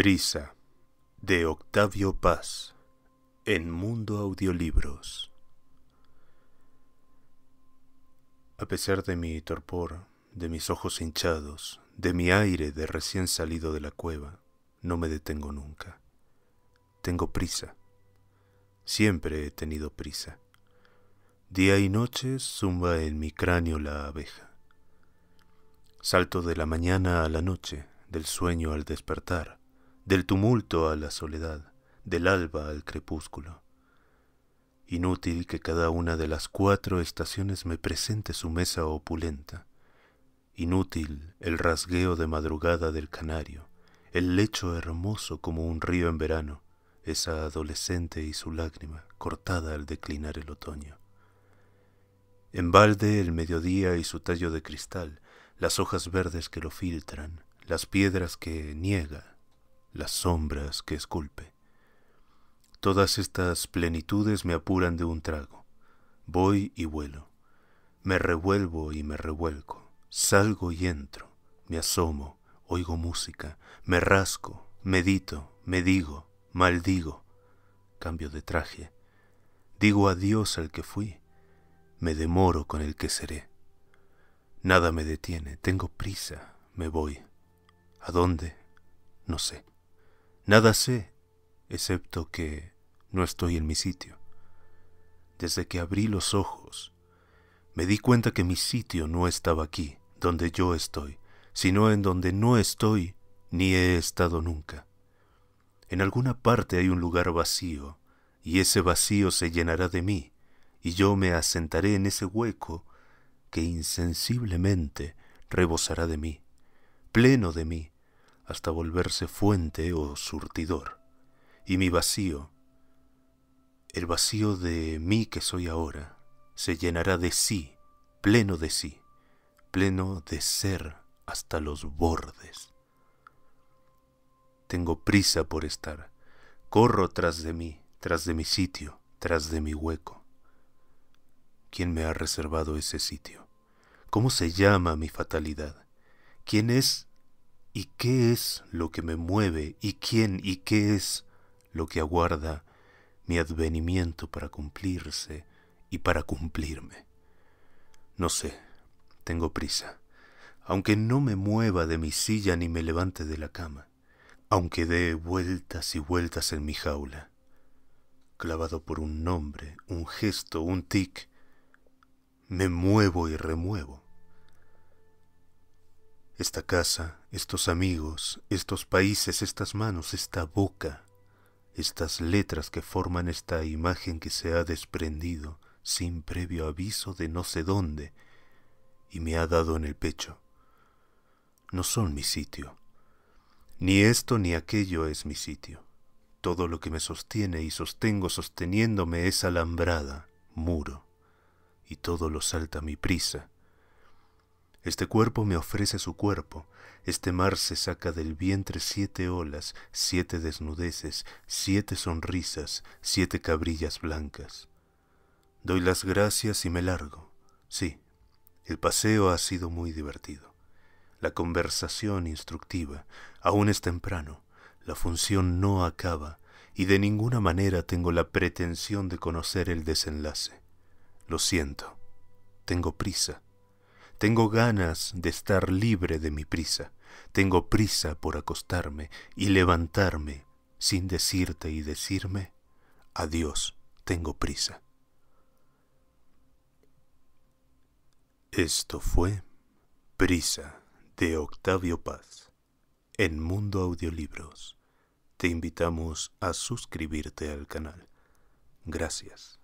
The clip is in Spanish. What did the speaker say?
Prisa de Octavio Paz en Mundo Audiolibros. A pesar de mi torpor, de mis ojos hinchados, de mi aire de recién salido de la cueva, no me detengo nunca. Tengo prisa. Siempre he tenido prisa. Día y noche zumba en mi cráneo la abeja. Salto de la mañana a la noche, del sueño al despertar del tumulto a la soledad, del alba al crepúsculo. Inútil que cada una de las cuatro estaciones me presente su mesa opulenta. Inútil el rasgueo de madrugada del canario, el lecho hermoso como un río en verano, esa adolescente y su lágrima cortada al declinar el otoño. En balde el mediodía y su tallo de cristal, las hojas verdes que lo filtran, las piedras que niega las sombras que esculpe. Todas estas plenitudes me apuran de un trago. Voy y vuelo. Me revuelvo y me revuelco. Salgo y entro. Me asomo. Oigo música. Me rasco. Medito. Me digo. Maldigo. Cambio de traje. Digo adiós al que fui. Me demoro con el que seré. Nada me detiene. Tengo prisa. Me voy. ¿A dónde? No sé. Nada sé, excepto que no estoy en mi sitio. Desde que abrí los ojos, me di cuenta que mi sitio no estaba aquí, donde yo estoy, sino en donde no estoy ni he estado nunca. En alguna parte hay un lugar vacío, y ese vacío se llenará de mí, y yo me asentaré en ese hueco que insensiblemente rebosará de mí, pleno de mí, hasta volverse fuente o surtidor, y mi vacío, el vacío de mí que soy ahora, se llenará de sí, pleno de sí, pleno de ser hasta los bordes. Tengo prisa por estar, corro tras de mí, tras de mi sitio, tras de mi hueco. ¿Quién me ha reservado ese sitio? ¿Cómo se llama mi fatalidad? ¿Quién es ¿Y qué es lo que me mueve? ¿Y quién? ¿Y qué es lo que aguarda mi advenimiento para cumplirse y para cumplirme? No sé, tengo prisa. Aunque no me mueva de mi silla ni me levante de la cama, aunque dé vueltas y vueltas en mi jaula, clavado por un nombre, un gesto, un tic, me muevo y remuevo esta casa, estos amigos, estos países, estas manos, esta boca, estas letras que forman esta imagen que se ha desprendido sin previo aviso de no sé dónde y me ha dado en el pecho. No son mi sitio. Ni esto ni aquello es mi sitio. Todo lo que me sostiene y sostengo sosteniéndome es alambrada, muro, y todo lo salta mi prisa, este cuerpo me ofrece su cuerpo, este mar se saca del vientre siete olas, siete desnudeces, siete sonrisas, siete cabrillas blancas. Doy las gracias y me largo. Sí, el paseo ha sido muy divertido. La conversación instructiva, aún es temprano, la función no acaba y de ninguna manera tengo la pretensión de conocer el desenlace. Lo siento, tengo prisa. Tengo ganas de estar libre de mi prisa. Tengo prisa por acostarme y levantarme sin decirte y decirme, adiós, tengo prisa. Esto fue Prisa de Octavio Paz en Mundo Audiolibros. Te invitamos a suscribirte al canal. Gracias.